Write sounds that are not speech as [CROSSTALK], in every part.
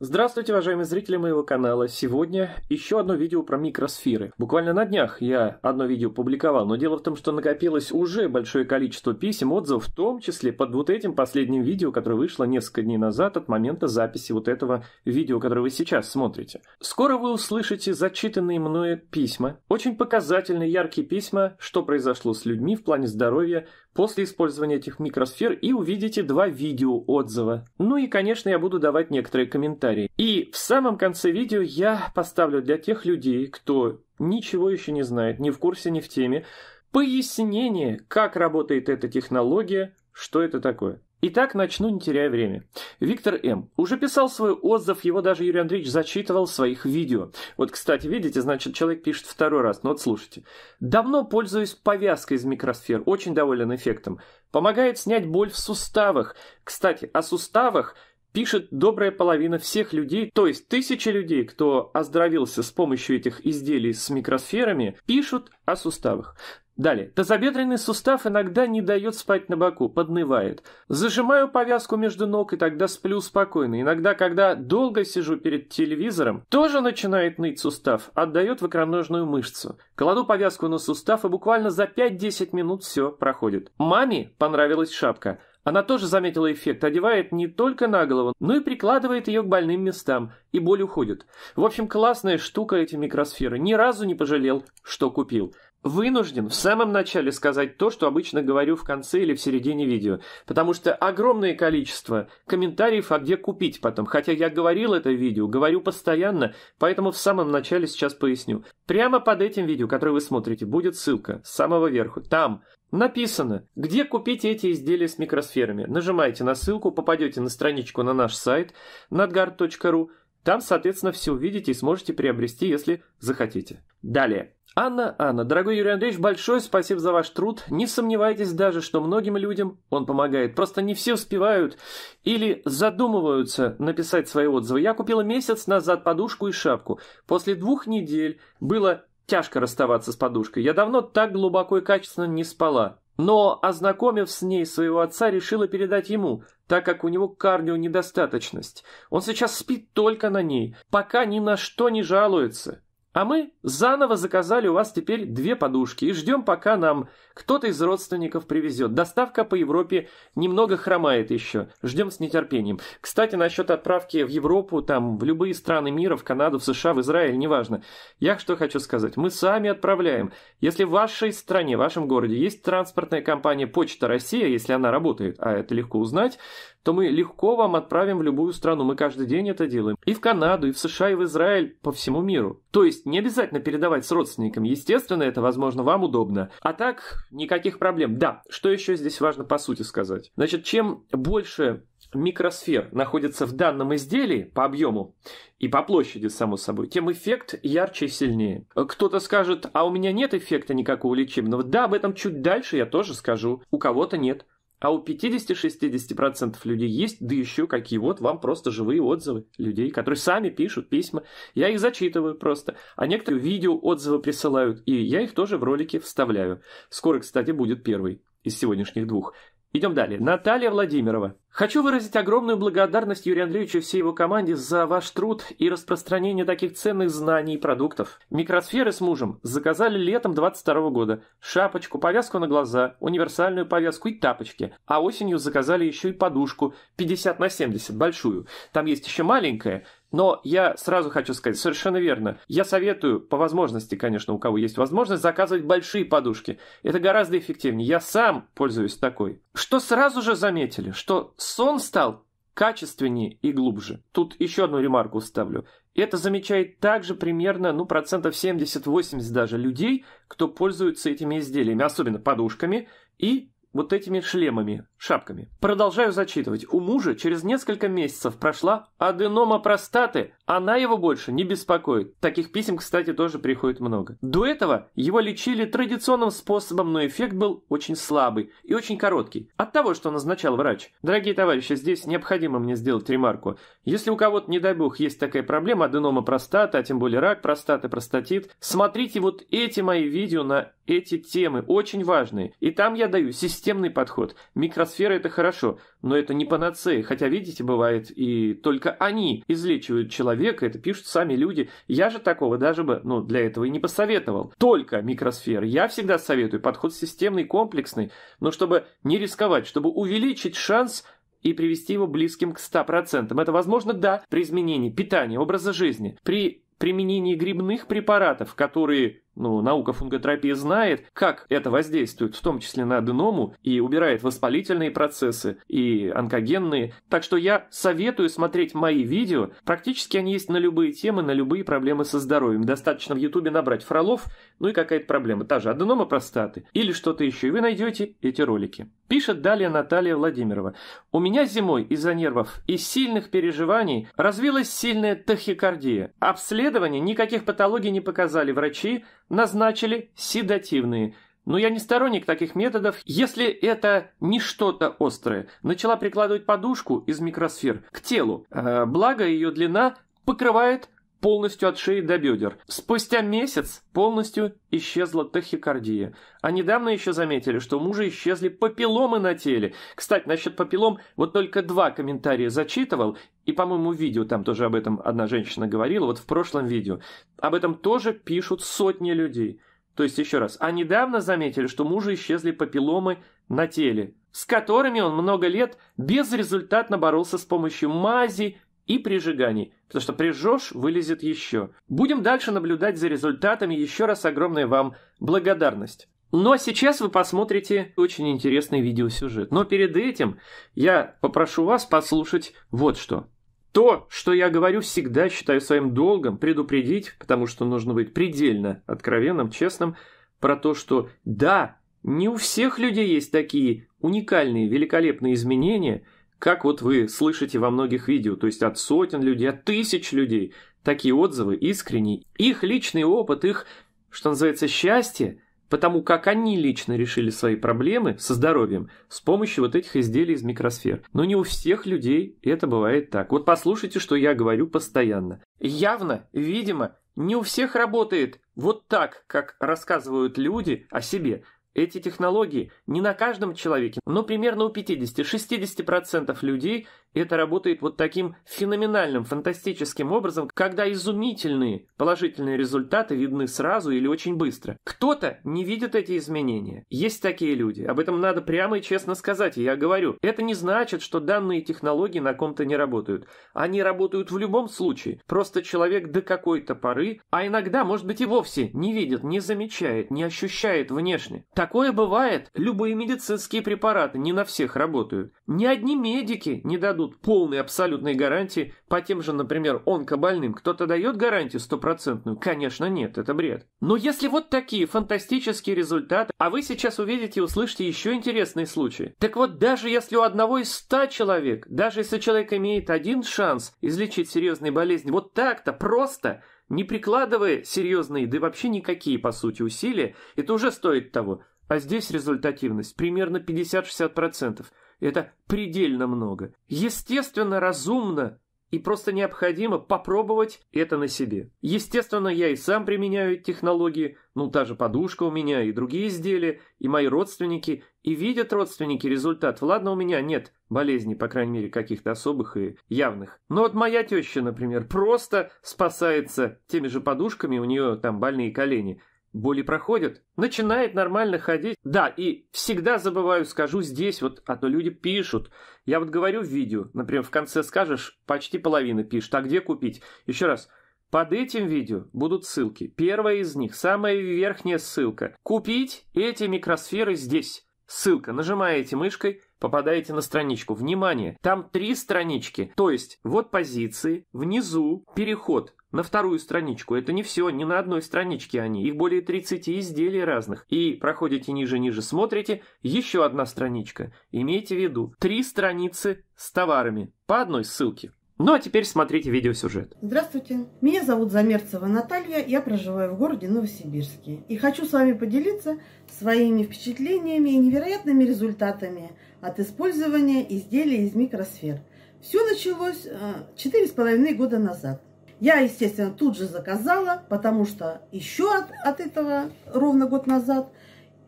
Здравствуйте, уважаемые зрители моего канала. Сегодня еще одно видео про микросферы. Буквально на днях я одно видео публиковал, но дело в том, что накопилось уже большое количество писем, отзывов, в том числе под вот этим последним видео, которое вышло несколько дней назад от момента записи вот этого видео, которое вы сейчас смотрите. Скоро вы услышите зачитанные мною письма. Очень показательные, яркие письма, что произошло с людьми в плане здоровья после использования этих микросфер и увидите два видео отзыва. Ну и, конечно, я буду давать некоторые комментарии. И в самом конце видео я поставлю для тех людей, кто ничего еще не знает, не в курсе, не в теме, пояснение, как работает эта технология, что это такое. Итак, начну, не теряя время. Виктор М. Уже писал свой отзыв, его даже Юрий Андреевич зачитывал в своих видео. Вот, кстати, видите, значит, человек пишет второй раз, но ну вот слушайте. Давно пользуюсь повязкой из микросфер, очень доволен эффектом. Помогает снять боль в суставах. Кстати, о суставах пишет добрая половина всех людей, то есть тысячи людей, кто оздоровился с помощью этих изделий с микросферами, пишут о суставах. Далее. Тазобедренный сустав иногда не дает спать на боку, поднывает. Зажимаю повязку между ног и тогда сплю спокойно. Иногда, когда долго сижу перед телевизором, тоже начинает ныть сустав, отдает в икроножную мышцу. Кладу повязку на сустав и буквально за 5-10 минут все проходит. Маме понравилась шапка. Она тоже заметила эффект, одевает не только на голову, но и прикладывает ее к больным местам, и боль уходит. В общем, классная штука эти микросферы. Ни разу не пожалел, что купил вынужден в самом начале сказать то, что обычно говорю в конце или в середине видео, потому что огромное количество комментариев, а где купить потом, хотя я говорил это видео, говорю постоянно, поэтому в самом начале сейчас поясню. Прямо под этим видео, которое вы смотрите, будет ссылка с самого верху, там Написано, где купить эти изделия с микросферами. Нажимаете на ссылку, попадете на страничку на наш сайт надгар.ру. Там, соответственно, все увидите и сможете приобрести, если захотите. Далее. Анна, Анна, дорогой Юрий Андреевич, большое спасибо за ваш труд. Не сомневайтесь даже, что многим людям он помогает. Просто не все успевают или задумываются написать свои отзывы. Я купила месяц назад подушку и шапку. После двух недель было тяжко расставаться с подушкой. Я давно так глубоко и качественно не спала. Но, ознакомив с ней своего отца, решила передать ему, так как у него кардио недостаточность. Он сейчас спит только на ней, пока ни на что не жалуется. А мы заново заказали у вас теперь две подушки и ждем, пока нам кто-то из родственников привезет. Доставка по Европе немного хромает еще. Ждем с нетерпением. Кстати, насчет отправки в Европу, там, в любые страны мира, в Канаду, в США, в Израиль, неважно. Я что хочу сказать. Мы сами отправляем. Если в вашей стране, в вашем городе есть транспортная компания «Почта Россия», если она работает, а это легко узнать, то мы легко вам отправим в любую страну. Мы каждый день это делаем. И в Канаду, и в США, и в Израиль, по всему миру. То есть не обязательно передавать с родственником. Естественно, это, возможно, вам удобно. А так, никаких проблем. Да, что еще здесь важно по сути сказать? Значит, чем больше микросфер находится в данном изделии по объему и по площади, само собой, тем эффект ярче и сильнее. Кто-то скажет, а у меня нет эффекта никакого лечебного. Да, об этом чуть дальше я тоже скажу. У кого-то нет. А у 50-60% людей есть, да еще какие вот вам просто живые отзывы людей, которые сами пишут письма. Я их зачитываю просто. А некоторые видео отзывы присылают, и я их тоже в ролике вставляю. Скоро, кстати, будет первый из сегодняшних двух. Идем далее. Наталья Владимирова. Хочу выразить огромную благодарность Юрию Андреевичу и всей его команде за ваш труд и распространение таких ценных знаний и продуктов. Микросферы с мужем заказали летом 22 года. Шапочку, повязку на глаза, универсальную повязку и тапочки. А осенью заказали еще и подушку 50 на 70, большую. Там есть еще маленькая, но я сразу хочу сказать, совершенно верно. Я советую, по возможности, конечно, у кого есть возможность, заказывать большие подушки. Это гораздо эффективнее. Я сам пользуюсь такой. Что сразу же заметили, что сон стал качественнее и глубже. Тут еще одну ремарку ставлю. Это замечает также примерно, ну, процентов 70-80 даже людей, кто пользуется этими изделиями, особенно подушками и вот этими шлемами, шапками. Продолжаю зачитывать. У мужа через несколько месяцев прошла аденома простаты, она его больше не беспокоит. Таких писем, кстати, тоже приходит много. До этого его лечили традиционным способом, но эффект был очень слабый и очень короткий. От того, что назначал врач. Дорогие товарищи, здесь необходимо мне сделать ремарку. Если у кого-то, не дай бог, есть такая проблема, аденома простата, а тем более рак простаты, простатит, смотрите вот эти мои видео на эти темы, очень важные. И там я даю системный подход. Микросфера – это хорошо. Но это не панацея, хотя, видите, бывает, и только они излечивают человека, это пишут сами люди. Я же такого даже бы, ну, для этого и не посоветовал. Только микросферы. Я всегда советую подход системный, комплексный, но чтобы не рисковать, чтобы увеличить шанс и привести его близким к 100%. Это возможно, да, при изменении питания, образа жизни, при применении грибных препаратов, которые ну, наука фунготерапии знает, как это воздействует, в том числе на аденому, и убирает воспалительные процессы, и онкогенные. Так что я советую смотреть мои видео. Практически они есть на любые темы, на любые проблемы со здоровьем. Достаточно в Ютубе набрать фролов, ну и какая-то проблема. Та же аденома простаты или что-то еще. И вы найдете эти ролики. Пишет далее Наталья Владимирова. «У меня зимой из-за нервов и сильных переживаний развилась сильная тахикардия. Обследование никаких патологий не показали врачи, назначили седативные. Но я не сторонник таких методов, если это не что-то острое. Начала прикладывать подушку из микросфер к телу. Э, благо ее длина покрывает полностью от шеи до бедер. Спустя месяц полностью исчезла тахикардия. А недавно еще заметили, что у мужа исчезли папилломы на теле. Кстати, насчет папиллом вот только два комментария зачитывал, и, по-моему, видео там тоже об этом одна женщина говорила, вот в прошлом видео. Об этом тоже пишут сотни людей. То есть, еще раз, а недавно заметили, что мужа исчезли папилломы на теле, с которыми он много лет безрезультатно боролся с помощью мази, и при сжигании, потому что прижжешь, вылезет еще. Будем дальше наблюдать за результатами. Еще раз огромная вам благодарность. Ну а сейчас вы посмотрите очень интересный видеосюжет. Но перед этим я попрошу вас послушать вот что. То, что я говорю, всегда считаю своим долгом предупредить, потому что нужно быть предельно откровенным, честным, про то, что да, не у всех людей есть такие уникальные, великолепные изменения – как вот вы слышите во многих видео, то есть от сотен людей, от тысяч людей, такие отзывы искренние. Их личный опыт, их, что называется, счастье, потому как они лично решили свои проблемы со здоровьем с помощью вот этих изделий из микросфер. Но не у всех людей это бывает так. Вот послушайте, что я говорю постоянно. Явно, видимо, не у всех работает вот так, как рассказывают люди о себе. Эти технологии не на каждом человеке, но примерно у 50-60% людей это работает вот таким феноменальным, фантастическим образом, когда изумительные положительные результаты видны сразу или очень быстро. Кто-то не видит эти изменения. Есть такие люди. Об этом надо прямо и честно сказать, и я говорю. Это не значит, что данные технологии на ком-то не работают. Они работают в любом случае. Просто человек до какой-то поры, а иногда, может быть, и вовсе не видит, не замечает, не ощущает внешне. Такое бывает. Любые медицинские препараты не на всех работают. Ни одни медики не дадут полной абсолютной гарантии по тем же, например, онкобольным. Кто-то дает гарантию стопроцентную? Конечно, нет, это бред. Но если вот такие фантастические результаты, а вы сейчас увидите и услышите еще интересные случаи. Так вот, даже если у одного из ста человек, даже если человек имеет один шанс излечить серьезные болезни, вот так-то просто – не прикладывая серьезные, да и вообще никакие, по сути, усилия, это уже стоит того. А здесь результативность примерно 50-60%. Это предельно много. Естественно, разумно и просто необходимо попробовать это на себе. Естественно, я и сам применяю технологии, ну, та же подушка у меня, и другие изделия, и мои родственники, и видят родственники результат. Ладно, у меня нет болезней, по крайней мере, каких-то особых и явных. Но вот моя теща, например, просто спасается теми же подушками, у нее там больные колени – Боли проходят, начинает нормально ходить. Да, и всегда забываю, скажу здесь, вот, а то люди пишут. Я вот говорю в видео, например, в конце скажешь, почти половина пишет, а где купить? Еще раз, под этим видео будут ссылки. Первая из них, самая верхняя ссылка. Купить эти микросферы здесь. Ссылка, нажимаете мышкой, попадаете на страничку. Внимание, там три странички. То есть, вот позиции, внизу переход на вторую страничку. Это не все, не на одной страничке они. Их более 30 изделий разных. И проходите ниже-ниже, смотрите, еще одна страничка. Имейте в виду, три страницы с товарами по одной ссылке. Ну а теперь смотрите видеосюжет. Здравствуйте, меня зовут Замерцева Наталья, я проживаю в городе Новосибирске. И хочу с вами поделиться своими впечатлениями и невероятными результатами от использования изделий из микросфер. Все началось э, четыре с половиной года назад. Я, естественно, тут же заказала, потому что еще от, от этого ровно год назад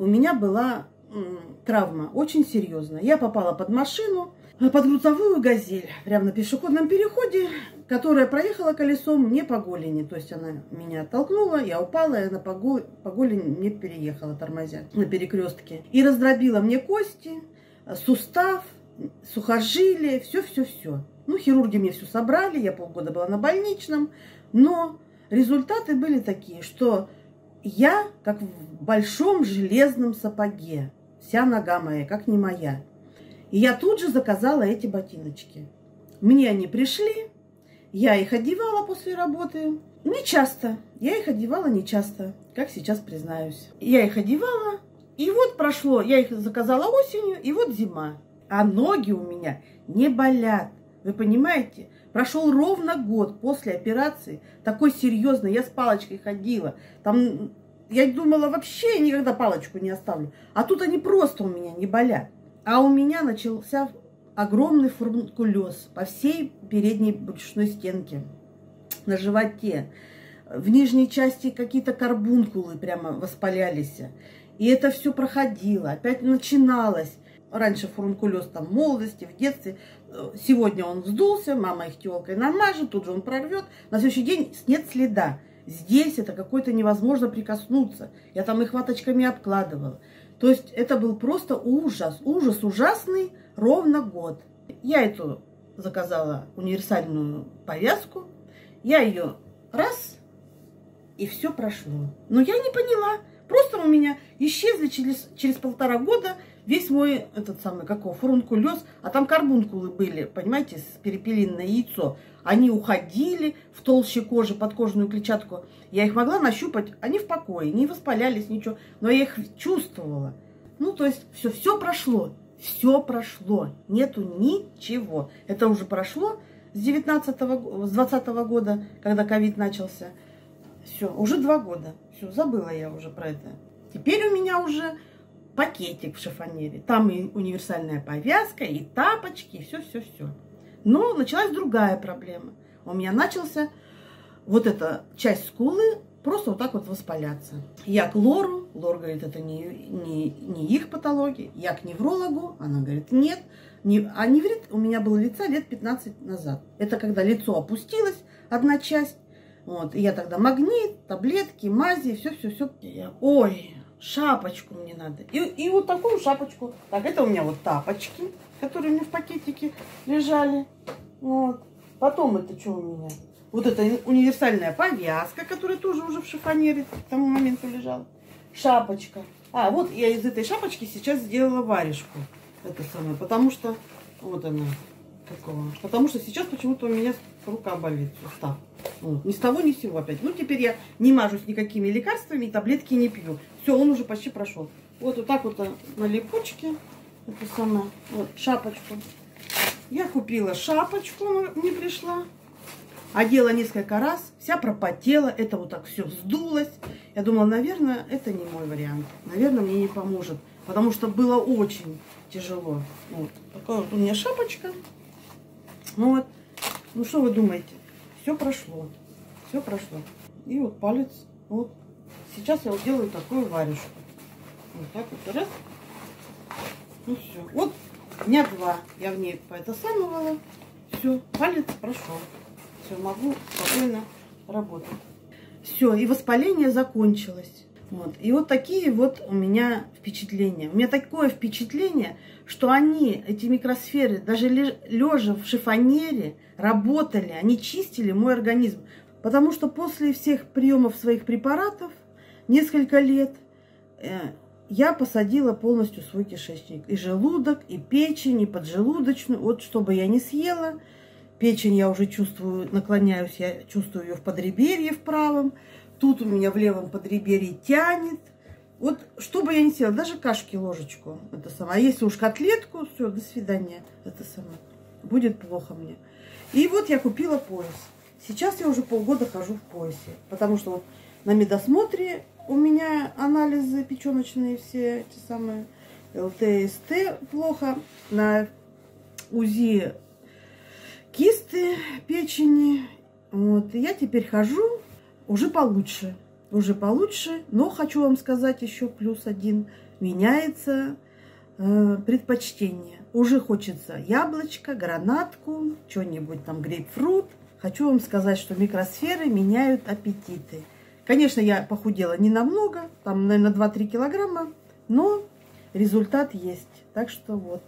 у меня была травма очень серьезная. Я попала под машину, Э, Подгрузовую «Газель», прямо на пешеходном переходе, которая проехала колесом мне по голени. То есть она меня оттолкнула, я упала, и она по, гол... по голени мне переехала, тормозя на перекрестке. И раздробила мне кости, э, сустав, сухожилие, все-все-все. Ну, хирурги мне все собрали, я полгода была на больничном, но результаты были такие, что я как в большом железном сапоге, вся нога моя, как не моя. И я тут же заказала эти ботиночки. Мне они пришли, я их одевала после работы. Не часто. Я их одевала не часто, как сейчас признаюсь. Я их одевала, и вот прошло, я их заказала осенью, и вот зима. А ноги у меня не болят. Вы понимаете? Прошел ровно год после операции, такой серьезной, я с палочкой ходила. Там я думала, вообще никогда палочку не оставлю. А тут они просто у меня не болят. А у меня начался огромный фурункулез по всей передней брюшной стенке, на животе. В нижней части какие-то карбункулы прямо воспалялись. И это все проходило, опять начиналось. Раньше фурункулез там в молодости, в детстве. Сегодня он вздулся, мама их телкой намажет, тут же он прорвет. На следующий день нет следа. Здесь это какое-то невозможно прикоснуться. Я там их ваточками обкладывала. То есть это был просто ужас, ужас ужасный, ровно год. Я эту заказала универсальную повязку, я ее раз, и все прошло. Но я не поняла, просто у меня исчезли через, через полтора года Весь мой, этот самый, какого, фурункулез, а там карбункулы были, понимаете, с перепелиное яйцо. Они уходили в толще кожи, подкожную клетчатку. Я их могла нащупать, они в покое, не воспалялись, ничего. Но я их чувствовала. Ну, то есть все, все прошло, все прошло, нету ничего. Это уже прошло с 19 с 20 года, когда ковид начался. Все, уже два года. Все, забыла я уже про это. Теперь у меня уже пакетик в шифонере. Там и универсальная повязка, и тапочки, и все-все-все. Но началась другая проблема. У меня начался вот эта часть скулы просто вот так вот воспаляться. Я к лору, лор говорит, это не, не, не их патология. Я к неврологу, она говорит, нет. Не, а неврит у меня было лица лет 15 назад. Это когда лицо опустилось, одна часть. Вот, и я тогда магнит, таблетки, мази, все-все-все. Ой, шапочку мне надо. И, и вот такую шапочку. Так, это у меня вот тапочки, которые у меня в пакетике лежали. Вот. Потом это что у меня? Вот это универсальная повязка, которая тоже уже в шифонере к тому моменту лежала. Шапочка. А, вот я из этой шапочки сейчас сделала варежку. Это самое. Потому что... Вот она. Такого. Потому что сейчас почему-то у меня рука болит, сустав. Вот. Ну, ни с того, ни с сего опять. Ну, теперь я не мажусь никакими лекарствами, таблетки не пью. Все, он уже почти прошел. Вот, вот так вот э, на липучке. Это сама. Вот, шапочку. Я купила шапочку, не пришла. Одела несколько раз, вся пропотела, это вот так все вздулось. Я думала, наверное, это не мой вариант. Наверное, мне не поможет, потому что было очень тяжело. Вот. Такая вот у меня шапочка. Ну вот, ну что вы думаете? Все прошло. Все прошло. И вот палец. Вот. Сейчас я вот делаю такую варежку. Вот так вот. Раз. Ну все. Вот дня два я в ней поэтосамывала. Все. Палец прошел. Все, могу спокойно работать. Все, и воспаление закончилось. Вот. И вот такие вот у меня впечатления. У меня такое впечатление, что они, эти микросферы, даже лежа в шифонере, работали, они чистили мой организм. Потому что после всех приемов своих препаратов, несколько лет, э, я посадила полностью свой кишечник. И желудок, и печень, и поджелудочную. Вот чтобы я не съела, печень я уже чувствую, наклоняюсь, я чувствую ее в подреберье в правом. Тут у меня в левом подреберье тянет. Вот что бы я ни села, даже кашки ложечку, это самое. А если уж котлетку, все, до свидания, это самое. Будет плохо мне. И вот я купила пояс. Сейчас я уже полгода хожу в поясе, потому что вот на медосмотре у меня анализы печеночные все эти самые, ЛТСТ плохо, на УЗИ кисты печени. Вот, и я теперь хожу уже получше, уже получше, но хочу вам сказать еще плюс один, меняется э, предпочтение. Уже хочется яблочко, гранатку, что-нибудь там, грейпфрут. Хочу вам сказать, что микросферы меняют аппетиты. Конечно, я похудела не намного, там, наверное, 2-3 килограмма, но результат есть. Так что вот.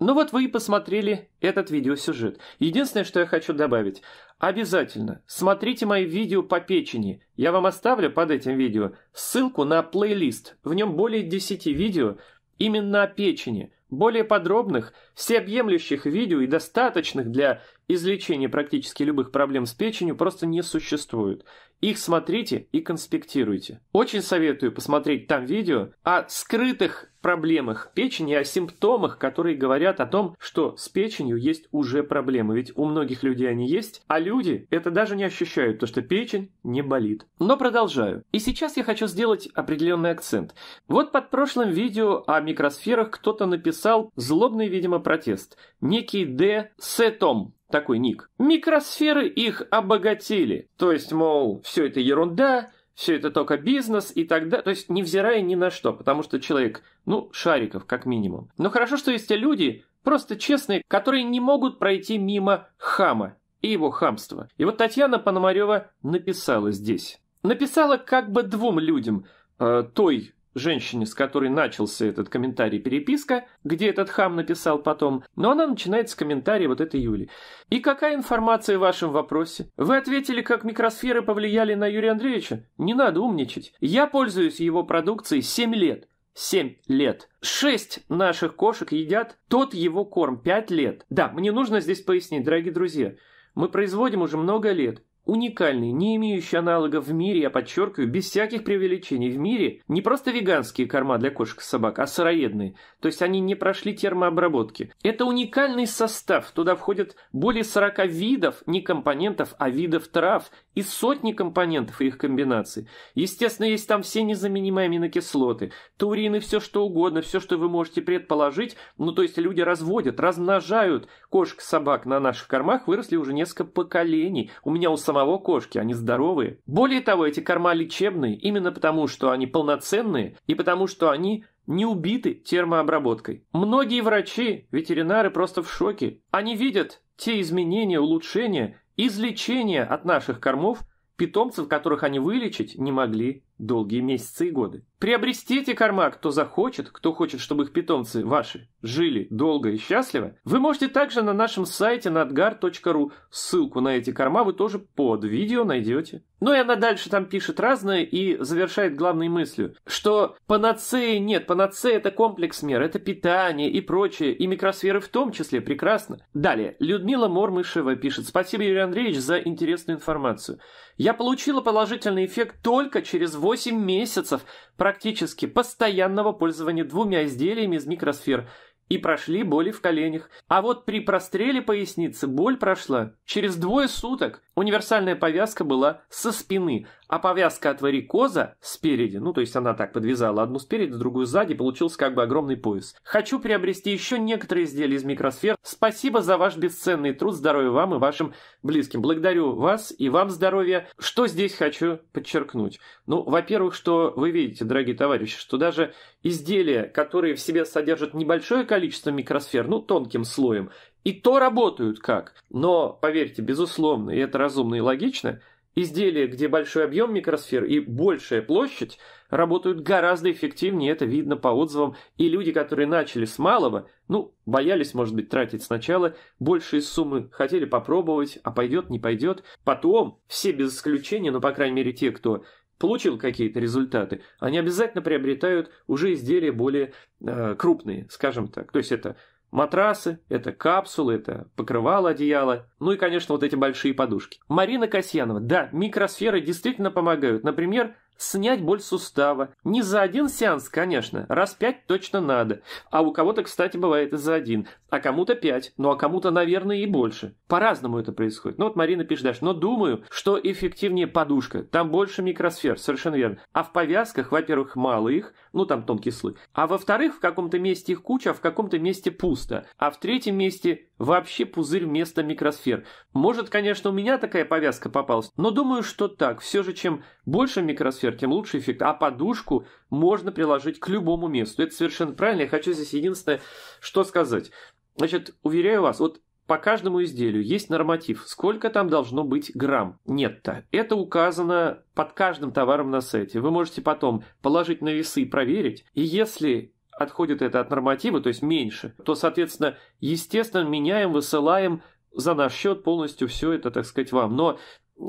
Ну вот вы и посмотрели этот видеосюжет. Единственное, что я хочу добавить. Обязательно смотрите мои видео по печени. Я вам оставлю под этим видео ссылку на плейлист. В нем более 10 видео именно о печени. Более подробных, всеобъемлющих видео и достаточных для излечения практически любых проблем с печенью просто не существует. Их смотрите и конспектируйте. Очень советую посмотреть там видео о скрытых проблемах печени, о симптомах, которые говорят о том, что с печенью есть уже проблемы. Ведь у многих людей они есть, а люди это даже не ощущают, то, что печень не болит. Но продолжаю. И сейчас я хочу сделать определенный акцент. Вот под прошлым видео о микросферах кто-то написал злобный, видимо, протест. Некий Д. Сетом такой ник. Микросферы их обогатили. То есть, мол, все это ерунда, все это только бизнес и так далее. То есть, невзирая ни на что, потому что человек, ну, шариков как минимум. Но хорошо, что есть те люди, просто честные, которые не могут пройти мимо хама и его хамства. И вот Татьяна Пономарева написала здесь. Написала как бы двум людям, э, той женщине, с которой начался этот комментарий переписка, где этот хам написал потом, но она начинает с комментария вот этой Юли. «И какая информация в вашем вопросе? Вы ответили, как микросферы повлияли на Юрия Андреевича? Не надо умничать. Я пользуюсь его продукцией 7 лет. 7 лет. 6 наших кошек едят тот его корм 5 лет. Да, мне нужно здесь пояснить, дорогие друзья. Мы производим уже много лет. Уникальный, не имеющий аналогов в мире, я подчеркиваю, без всяких преувеличений в мире, не просто веганские корма для кошек и собак, а сыроедные. То есть они не прошли термообработки. Это уникальный состав. Туда входят более 40 видов, не компонентов, а видов трав и сотни компонентов и их комбинаций. Естественно, есть там все незаменимые аминокислоты, таурины, все что угодно, все, что вы можете предположить. Ну, то есть люди разводят, размножают кошек, собак на наших кормах, выросли уже несколько поколений. У меня у самого кошки, они здоровые. Более того, эти корма лечебные именно потому, что они полноценные и потому, что они не убиты термообработкой. Многие врачи, ветеринары просто в шоке. Они видят те изменения, улучшения, излечения от наших кормов, питомцев, которых они вылечить не могли долгие месяцы и годы. Приобрести эти корма кто захочет, кто хочет, чтобы их питомцы ваши жили долго и счастливо. Вы можете также на нашем сайте надгар.ру. Ссылку на эти корма вы тоже под видео найдете. Ну и она дальше там пишет разное и завершает главной мыслью, что панацеи нет, панацея это комплекс мер, это питание и прочее, и микросферы в том числе, прекрасно. Далее, Людмила Мормышева пишет, спасибо Юрий Андреевич за интересную информацию. Я получила положительный эффект только через 8 месяцев, практически постоянного пользования двумя изделиями из микросфер и прошли боли в коленях. А вот при простреле поясницы боль прошла через двое суток. Универсальная повязка была со спины, а повязка от варикоза спереди. Ну, то есть она так подвязала одну спереди, другую сзади, получился как бы огромный пояс. Хочу приобрести еще некоторые изделия из микросфер. Спасибо за ваш бесценный труд. Здоровья вам и вашим близким. Благодарю вас и вам здоровья. Что здесь хочу подчеркнуть? Ну, во-первых, что вы видите, дорогие товарищи, что даже изделия, которые в себе содержат небольшое количество микросфер, ну, тонким слоем, и то работают как. Но, поверьте, безусловно, и это разумно и логично, изделия, где большой объем микросфер и большая площадь, работают гораздо эффективнее, это видно по отзывам, и люди, которые начали с малого, ну, боялись, может быть, тратить сначала большие суммы, хотели попробовать, а пойдет, не пойдет. Потом все без исключения, но, ну, по крайней мере, те, кто получил какие-то результаты, они обязательно приобретают уже изделия более э, крупные, скажем так. То есть это матрасы, это капсулы, это покрывало одеяло, ну и, конечно, вот эти большие подушки. Марина Касьянова. Да, микросферы действительно помогают. Например, снять боль сустава. Не за один сеанс, конечно, раз пять точно надо. А у кого-то, кстати, бывает и за один, а кому-то пять, ну а кому-то, наверное, и больше. По-разному это происходит. Ну вот Марина пишет дальше, но думаю, что эффективнее подушка, там больше микросфер, совершенно верно. А в повязках, во-первых, мало их, ну там тонкий слой, а во-вторых, в каком-то месте их куча, а в каком-то месте пусто, а в третьем месте Вообще пузырь вместо микросфер. Может, конечно, у меня такая повязка попалась, но думаю, что так. Все же, чем больше микросфер, тем лучше эффект. А подушку можно приложить к любому месту. Это совершенно правильно. Я хочу здесь единственное, что сказать. Значит, уверяю вас, вот по каждому изделию есть норматив, сколько там должно быть грамм. Нет-то. Это указано под каждым товаром на сайте. Вы можете потом положить на весы и проверить. И если отходит это от норматива, то есть меньше, то, соответственно, естественно, меняем, высылаем за наш счет полностью все это, так сказать, вам. Но,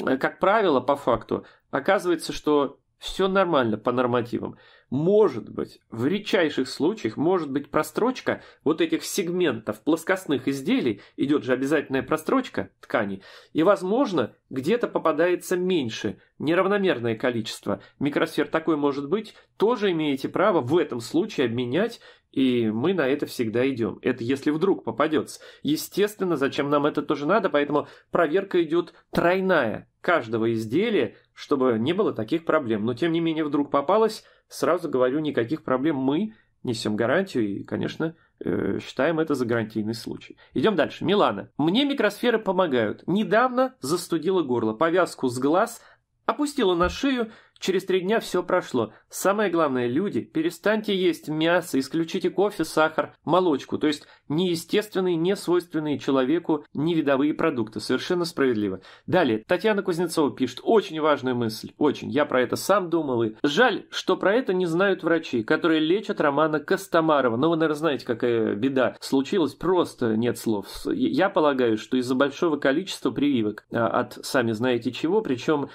э, как правило, по факту, оказывается, что все нормально по нормативам. Может быть, в редчайших случаях может быть прострочка вот этих сегментов плоскостных изделий, идет же обязательная прострочка ткани и, возможно, где-то попадается меньше, неравномерное количество. Микросфер такой может быть, тоже имеете право в этом случае обменять, и мы на это всегда идем. Это если вдруг попадется. Естественно, зачем нам это тоже надо, поэтому проверка идет тройная каждого изделия, чтобы не было таких проблем. Но тем не менее вдруг попалось, Сразу говорю, никаких проблем мы несем гарантию и, конечно, э, считаем это за гарантийный случай. Идем дальше. Милана. Мне микросферы помогают. Недавно застудило горло. Повязку с глаз Опустила на шею, через три дня все прошло. Самое главное, люди, перестаньте есть мясо, исключите кофе, сахар, молочку, то есть неестественные, не свойственные человеку невидовые продукты. Совершенно справедливо. Далее, Татьяна Кузнецова пишет, очень важная мысль, очень, я про это сам думал и... Жаль, что про это не знают врачи, которые лечат Романа Костомарова. Но ну, вы, наверное, знаете, какая беда случилась, просто нет слов. Я полагаю, что из-за большого количества прививок а, от сами знаете чего, причем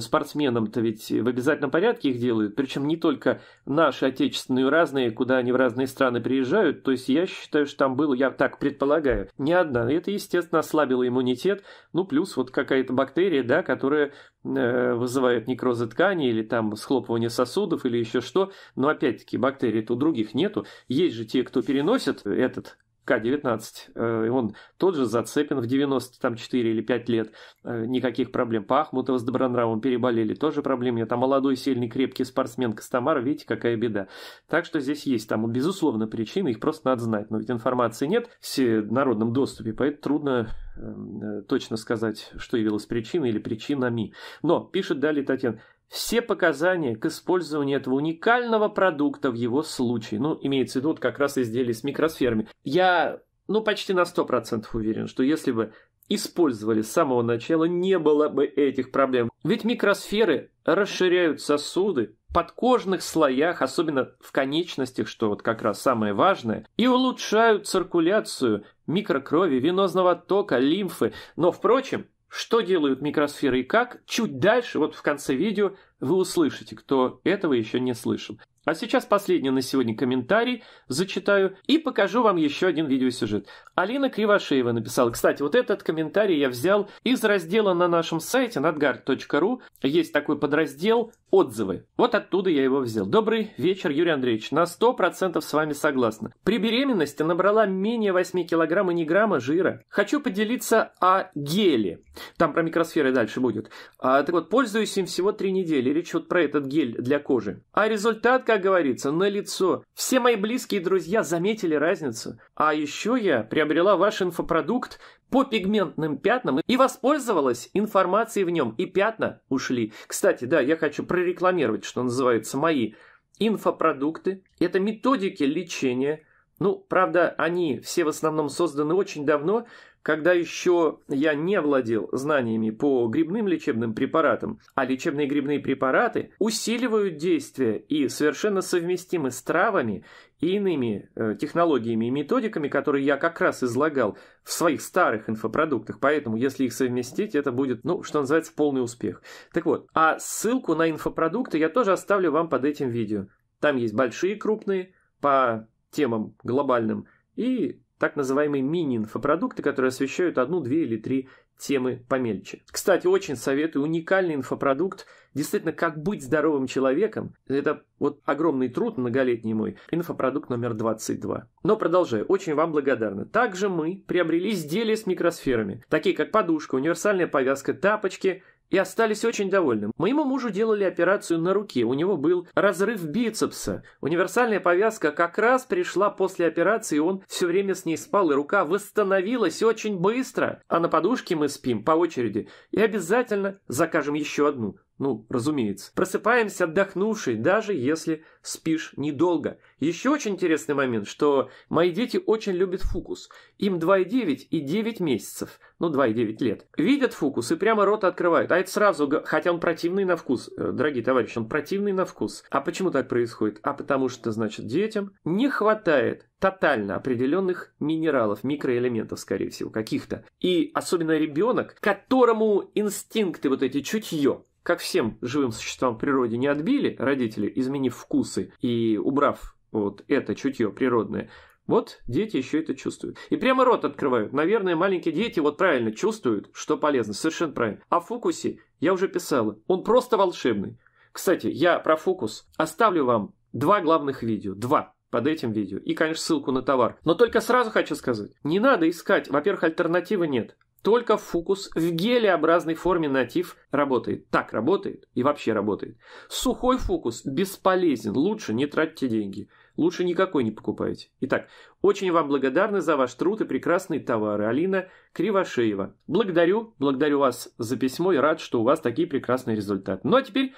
спортсменам-то ведь в обязательном порядке их делают, причем не только наши отечественные разные, куда они в разные страны приезжают, то есть я считаю, что там было, я так предполагаю, не одна. Это, естественно, ослабило иммунитет, ну плюс вот какая-то бактерия, да, которая э, вызывает некрозы ткани или там схлопывание сосудов или еще что, но опять-таки бактерий-то у других нету, есть же те, кто переносит этот к-19. Э, он тот же зацепен в 94 или 5 лет. Э, никаких проблем. Пахмутова с Добронравом переболели. Тоже проблем нет. А молодой, сильный, крепкий спортсмен Костомар, видите, какая беда. Так что здесь есть там, безусловно, причины, их просто надо знать. Но ведь информации нет в народном доступе, поэтому трудно эм, э, точно сказать, что явилось причиной или причинами. Но, пишет далее Татьяна, все показания к использованию этого уникального продукта в его случае, ну, имеется в виду вот как раз изделие с микросферами, я, ну, почти на 100% уверен, что если бы использовали с самого начала, не было бы этих проблем. Ведь микросферы расширяют сосуды в подкожных слоях, особенно в конечностях, что вот как раз самое важное, и улучшают циркуляцию микрокрови, венозного тока, лимфы. Но, впрочем, что делают микросферы и как, чуть дальше, вот в конце видео, вы услышите, кто этого еще не слышал. А сейчас последний на сегодня комментарий зачитаю и покажу вам еще один видеосюжет. Алина Кривошеева написала. Кстати, вот этот комментарий я взял из раздела на нашем сайте надгар.ру. Есть такой подраздел «Отзывы». Вот оттуда я его взял. Добрый вечер, Юрий Андреевич. На 100% с вами согласна. При беременности набрала менее 8 килограмм и не грамма жира. Хочу поделиться о геле. Там про микросферы дальше будет. А, так вот, пользуюсь им всего 3 недели. Речь вот про этот гель для кожи. А результат, как как говорится, на лицо. Все мои близкие друзья заметили разницу. А еще я приобрела ваш инфопродукт по пигментным пятнам и воспользовалась информацией в нем, и пятна ушли. Кстати, да, я хочу прорекламировать, что называется, мои инфопродукты. Это методики лечения. Ну, правда, они все в основном созданы очень давно, когда еще я не владел знаниями по грибным лечебным препаратам, а лечебные грибные препараты усиливают действие и совершенно совместимы с травами и иными э, технологиями и методиками, которые я как раз излагал в своих старых инфопродуктах, поэтому если их совместить, это будет, ну, что называется, полный успех. Так вот, а ссылку на инфопродукты я тоже оставлю вам под этим видео. Там есть большие, крупные, по темам глобальным, и так называемые мини-инфопродукты, которые освещают одну, две или три темы помельче. Кстати, очень советую уникальный инфопродукт. Действительно, как быть здоровым человеком, это вот огромный труд многолетний мой. Инфопродукт номер 22. Но продолжаю, очень вам благодарна. Также мы приобрели изделия с микросферами, такие как подушка, универсальная повязка, тапочки – и остались очень довольны. Моему мужу делали операцию на руке, у него был разрыв бицепса. Универсальная повязка как раз пришла после операции, он все время с ней спал, и рука восстановилась очень быстро. А на подушке мы спим по очереди и обязательно закажем еще одну. Ну, разумеется. Просыпаемся отдохнувшие, даже если спишь недолго. Еще очень интересный момент, что мои дети очень любят фукус. Им 2,9 и 9 месяцев. Ну, 2,9 лет. Видят фукус и прямо рот открывают. А это сразу, хотя он противный на вкус, э, дорогие товарищи, он противный на вкус. А почему так происходит? А потому что, значит, детям не хватает тотально определенных минералов, микроэлементов, скорее всего, каких-то. И особенно ребенок, которому инстинкты вот эти чутье, как всем живым существам в природе не отбили родители, изменив вкусы и убрав вот это чутье природное, вот дети еще это чувствуют. И прямо рот открывают. Наверное, маленькие дети вот правильно чувствуют, что полезно. Совершенно правильно. О фокусе я уже писала. Он просто волшебный. Кстати, я про фокус оставлю вам два главных видео. Два под этим видео. И, конечно, ссылку на товар. Но только сразу хочу сказать, не надо искать, во-первых, альтернативы нет. Только фокус в гелеобразной форме натив работает. Так работает и вообще работает. Сухой фокус бесполезен. Лучше не тратьте деньги. Лучше никакой не покупайте. Итак, очень вам благодарны за ваш труд и прекрасные товары. Алина Кривошеева. Благодарю, благодарю вас за письмо и рад, что у вас такие прекрасные результаты. Ну а теперь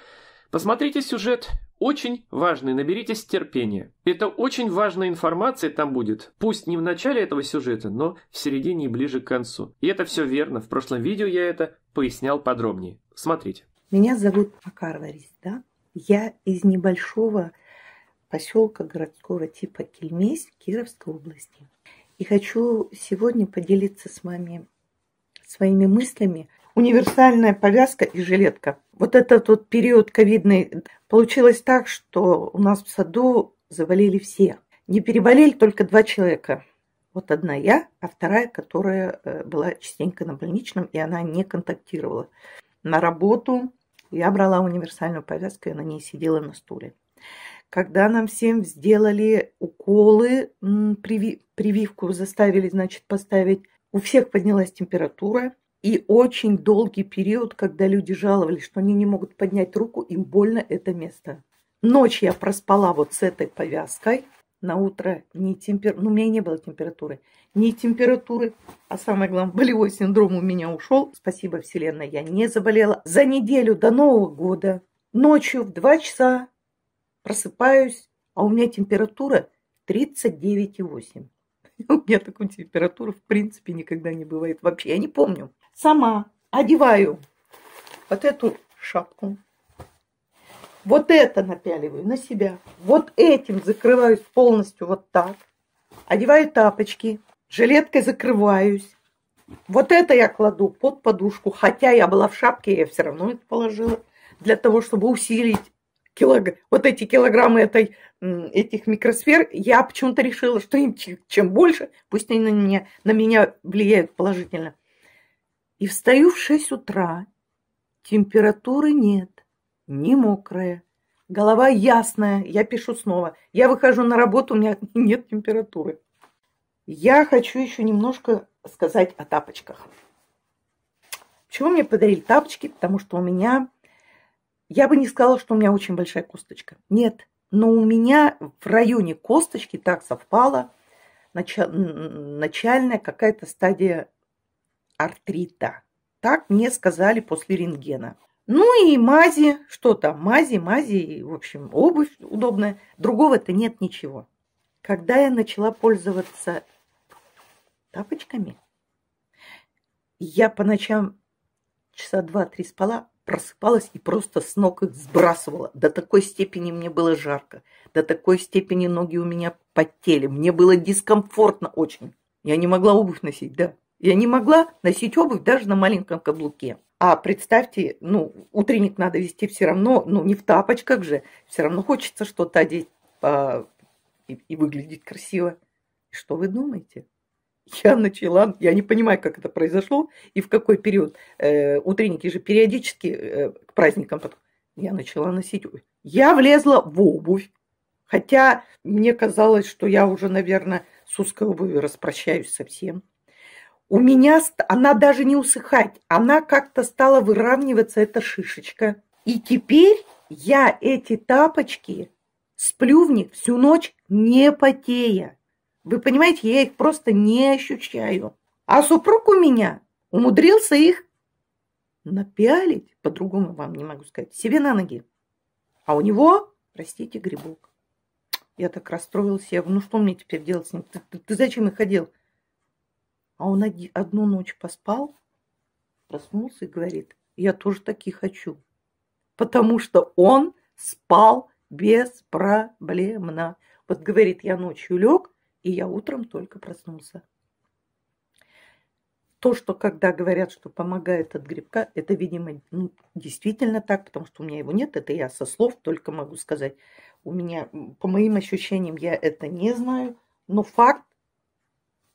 Посмотрите сюжет, очень важный, наберитесь терпения. Это очень важная информация там будет, пусть не в начале этого сюжета, но в середине и ближе к концу. И это все верно, в прошлом видео я это пояснял подробнее. Смотрите. Меня зовут Макарова да? Я из небольшого поселка городского типа Кельмесь Кировской области. И хочу сегодня поделиться с вами своими мыслями универсальная повязка и жилетка. Вот этот вот период ковидный получилось так, что у нас в саду завалили все. Не переболели только два человека. Вот одна я, а вторая, которая э, была частенько на больничном, и она не контактировала. На работу я брала универсальную повязку, и на ней сидела на стуле. Когда нам всем сделали уколы, прививку заставили, значит, поставить, у всех поднялась температура, и очень долгий период, когда люди жаловались, что они не могут поднять руку, им больно это место. Ночь я проспала вот с этой повязкой. На утро не темпер... ну, у меня не было температуры. Ни температуры, а самое главное, болевой синдром у меня ушел. Спасибо Вселенной, я не заболела. За неделю до Нового года ночью в 2 часа просыпаюсь, а у меня температура 39,8. [LAUGHS] У меня такой температуры в принципе никогда не бывает вообще. Я не помню. Сама одеваю вот эту шапку. Вот это напяливаю на себя. Вот этим закрываюсь полностью вот так. Одеваю тапочки. Жилеткой закрываюсь. Вот это я кладу под подушку. Хотя я была в шапке, я все равно это положила. Для того, чтобы усилить килог... вот эти килограммы этой, этих микросфер, я почему-то решила, что им чем больше, пусть они на меня, на меня влияют положительно. И встаю в 6 утра, температуры нет, не мокрая, голова ясная, я пишу снова. Я выхожу на работу, у меня [LAUGHS] нет температуры. Я хочу еще немножко сказать о тапочках. почему мне подарили тапочки? Потому что у меня я бы не сказала, что у меня очень большая косточка. Нет, но у меня в районе косточки так совпало начальная какая-то стадия артрита. Так мне сказали после рентгена. Ну и мази, что там, мази, мази, в общем, обувь удобная. Другого-то нет ничего. Когда я начала пользоваться тапочками, я по ночам часа два-три спала, просыпалась и просто с ног их сбрасывала. До такой степени мне было жарко, до такой степени ноги у меня потели. Мне было дискомфортно очень. Я не могла обувь носить, да. Я не могла носить обувь даже на маленьком каблуке. А представьте, ну, утренник надо вести все равно, ну, не в тапочках же, все равно хочется что-то одеть а, и, и выглядеть красиво. Что вы думаете? я начала, я не понимаю, как это произошло и в какой период. Э, утренники же периодически э, к праздникам. Я начала носить обувь. Я влезла в обувь, хотя мне казалось, что я уже, наверное, с узкой обувью распрощаюсь совсем. У меня она даже не усыхать, она как-то стала выравниваться, эта шишечка. И теперь я эти тапочки сплю в них всю ночь, не потея. Вы понимаете, я их просто не ощущаю. А супруг у меня умудрился их напялить, по-другому вам не могу сказать, себе на ноги. А у него, простите, грибок. Я так расстроился, я ну что мне теперь делать с ним? Ты, ты, ты зачем их ходил? А он од- одну ночь поспал, проснулся и говорит, я тоже такие хочу. Потому что он спал беспроблемно. Вот говорит, я ночью лег, и я утром только проснулся. То, что когда говорят, что помогает от грибка, это, видимо, ну, действительно так, потому что у меня его нет, это я со слов только могу сказать. У меня, по моим ощущениям, я это не знаю, но факт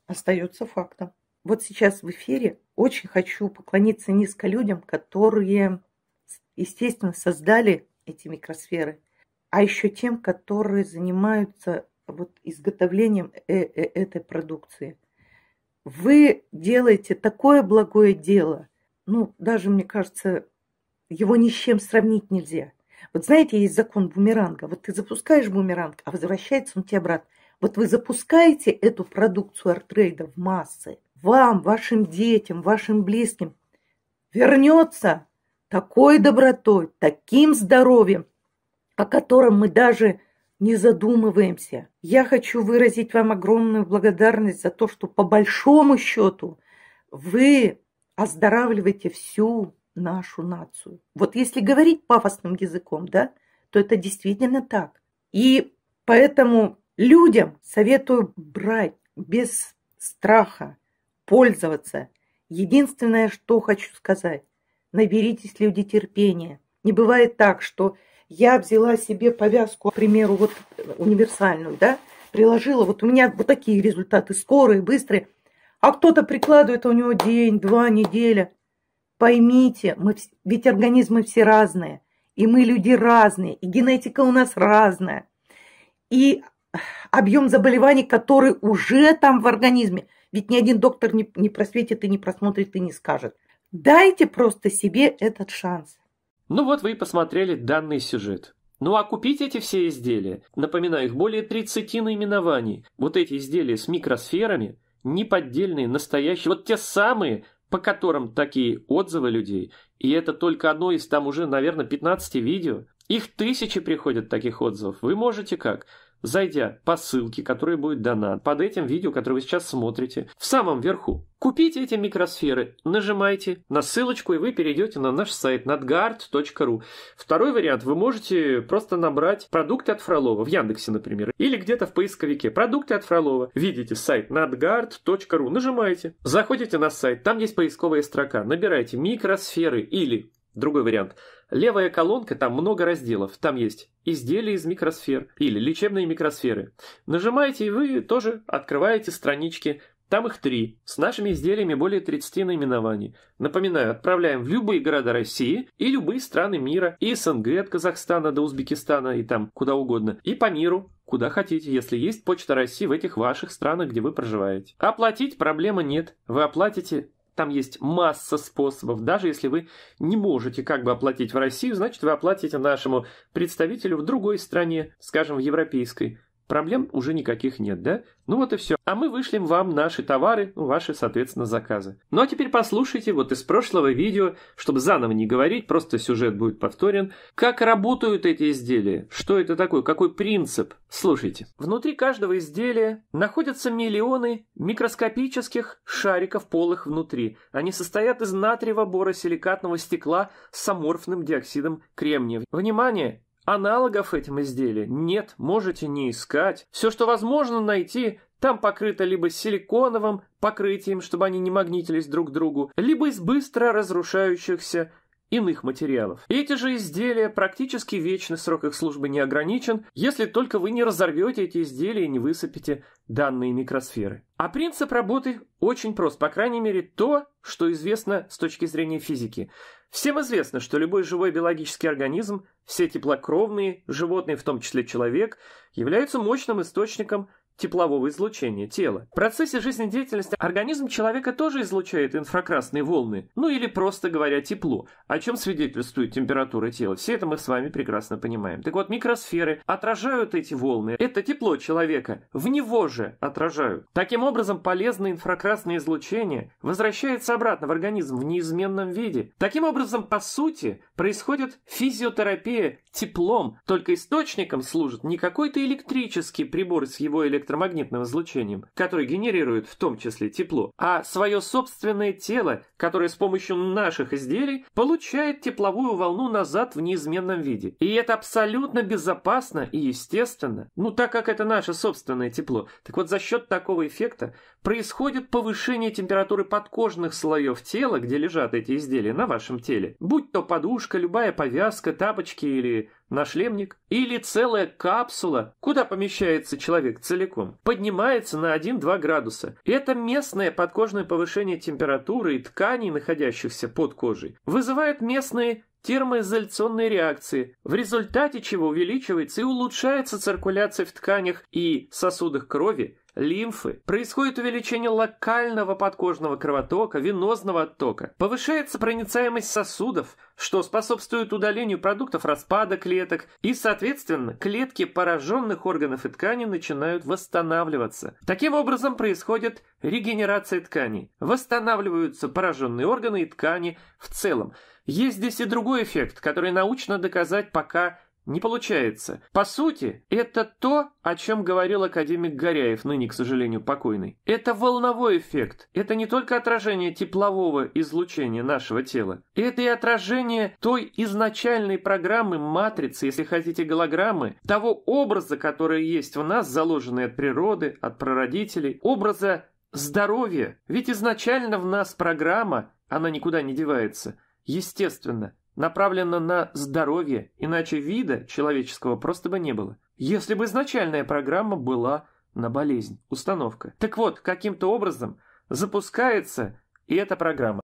остается фактом. Вот сейчас в эфире очень хочу поклониться низко людям, которые, естественно, создали эти микросферы, а еще тем, которые занимаются вот изготовлением э -э этой продукции. Вы делаете такое благое дело, ну, даже, мне кажется, его ни с чем сравнить нельзя. Вот знаете, есть закон бумеранга. Вот ты запускаешь бумеранг, а возвращается он тебе обратно. Вот вы запускаете эту продукцию артрейда в массы. Вам, вашим детям, вашим близким вернется такой добротой, таким здоровьем, о котором мы даже не задумываемся. Я хочу выразить вам огромную благодарность за то, что по большому счету вы оздоравливаете всю нашу нацию. Вот если говорить пафосным языком, да, то это действительно так. И поэтому людям советую брать без страха, пользоваться. Единственное, что хочу сказать, наберитесь, люди, терпения. Не бывает так, что я взяла себе повязку, к примеру, вот универсальную, да, приложила, вот у меня вот такие результаты, скорые, быстрые, а кто-то прикладывает, а у него день, два, неделя. Поймите, мы, ведь организмы все разные, и мы люди разные, и генетика у нас разная, и объем заболеваний, который уже там в организме, ведь ни один доктор не, не просветит и не просмотрит и не скажет. Дайте просто себе этот шанс. Ну вот вы и посмотрели данный сюжет. Ну а купить эти все изделия, напоминаю, их более 30 наименований, вот эти изделия с микросферами, неподдельные, настоящие, вот те самые, по которым такие отзывы людей, и это только одно из там уже, наверное, 15 видео, их тысячи приходят таких отзывов, вы можете как – зайдя по ссылке, которая будет дана под этим видео, которое вы сейчас смотрите, в самом верху. Купите эти микросферы, нажимайте на ссылочку, и вы перейдете на наш сайт nadguard.ru. Второй вариант, вы можете просто набрать продукты от Фролова в Яндексе, например, или где-то в поисковике. Продукты от Фролова. Видите сайт nadguard.ru, нажимаете, заходите на сайт, там есть поисковая строка, набирайте микросферы или Другой вариант. Левая колонка, там много разделов. Там есть изделия из микросфер или лечебные микросферы. Нажимаете, и вы тоже открываете странички. Там их три, с нашими изделиями более 30 наименований. Напоминаю, отправляем в любые города России и любые страны мира, и СНГ от Казахстана до Узбекистана и там куда угодно, и по миру, куда хотите, если есть Почта России в этих ваших странах, где вы проживаете. Оплатить проблема нет, вы оплатите там есть масса способов. Даже если вы не можете как бы оплатить в Россию, значит вы оплатите нашему представителю в другой стране, скажем, в европейской. Проблем уже никаких нет, да? Ну вот и все. А мы вышлем вам наши товары, ну, ваши, соответственно, заказы. Ну а теперь послушайте вот из прошлого видео, чтобы заново не говорить, просто сюжет будет повторен. Как работают эти изделия? Что это такое? Какой принцип? Слушайте. Внутри каждого изделия находятся миллионы микроскопических шариков полых внутри. Они состоят из натриево-боросиликатного стекла с аморфным диоксидом кремния. Внимание! Аналогов этим изделиям нет, можете не искать. Все, что возможно найти, там покрыто либо силиконовым покрытием, чтобы они не магнитились друг к другу, либо из быстро разрушающихся иных материалов. Эти же изделия практически вечный срок их службы не ограничен, если только вы не разорвете эти изделия и не высыпете данные микросферы. А принцип работы очень прост, по крайней мере то, что известно с точки зрения физики – Всем известно, что любой живой биологический организм, все теплокровные, животные, в том числе человек, являются мощным источником теплового излучения тела. В процессе жизнедеятельности организм человека тоже излучает инфракрасные волны, ну или просто говоря тепло, о чем свидетельствует температура тела. Все это мы с вами прекрасно понимаем. Так вот, микросферы отражают эти волны, это тепло человека, в него же отражают. Таким образом, полезное инфракрасное излучение возвращается обратно в организм в неизменном виде. Таким образом, по сути, происходит физиотерапия теплом, только источником служит не какой-то электрический прибор с его электроникой, электромагнитным излучением, которые генерирует в том числе тепло, а свое собственное тело, которое с помощью наших изделий получает тепловую волну назад в неизменном виде. И это абсолютно безопасно и естественно, ну так как это наше собственное тепло. Так вот за счет такого эффекта происходит повышение температуры подкожных слоев тела, где лежат эти изделия, на вашем теле. Будь то подушка, любая повязка, тапочки или нашлемник или целая капсула, куда помещается человек целиком, поднимается на 1-2 градуса. Это местное подкожное повышение температуры и тканей, находящихся под кожей, вызывает местные термоизоляционные реакции, в результате чего увеличивается и улучшается циркуляция в тканях и сосудах крови, лимфы происходит увеличение локального подкожного кровотока, венозного оттока. Повышается проницаемость сосудов, что способствует удалению продуктов распада клеток, и, соответственно, клетки пораженных органов и тканей начинают восстанавливаться. Таким образом происходит регенерация тканей. Восстанавливаются пораженные органы и ткани в целом. Есть здесь и другой эффект, который научно доказать пока не получается. По сути, это то, о чем говорил академик Горяев, ныне, к сожалению, покойный. Это волновой эффект. Это не только отражение теплового излучения нашего тела. Это и отражение той изначальной программы матрицы, если хотите, голограммы, того образа, который есть в нас, заложенный от природы, от прародителей, образа здоровья. Ведь изначально в нас программа, она никуда не девается, естественно, направлена на здоровье, иначе вида человеческого просто бы не было. Если бы изначальная программа была на болезнь, установка. Так вот, каким-то образом запускается и эта программа.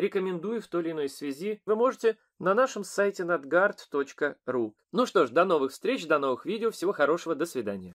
рекомендую в той или иной связи, вы можете на нашем сайте nadgard.ru. Ну что ж, до новых встреч, до новых видео, всего хорошего, до свидания.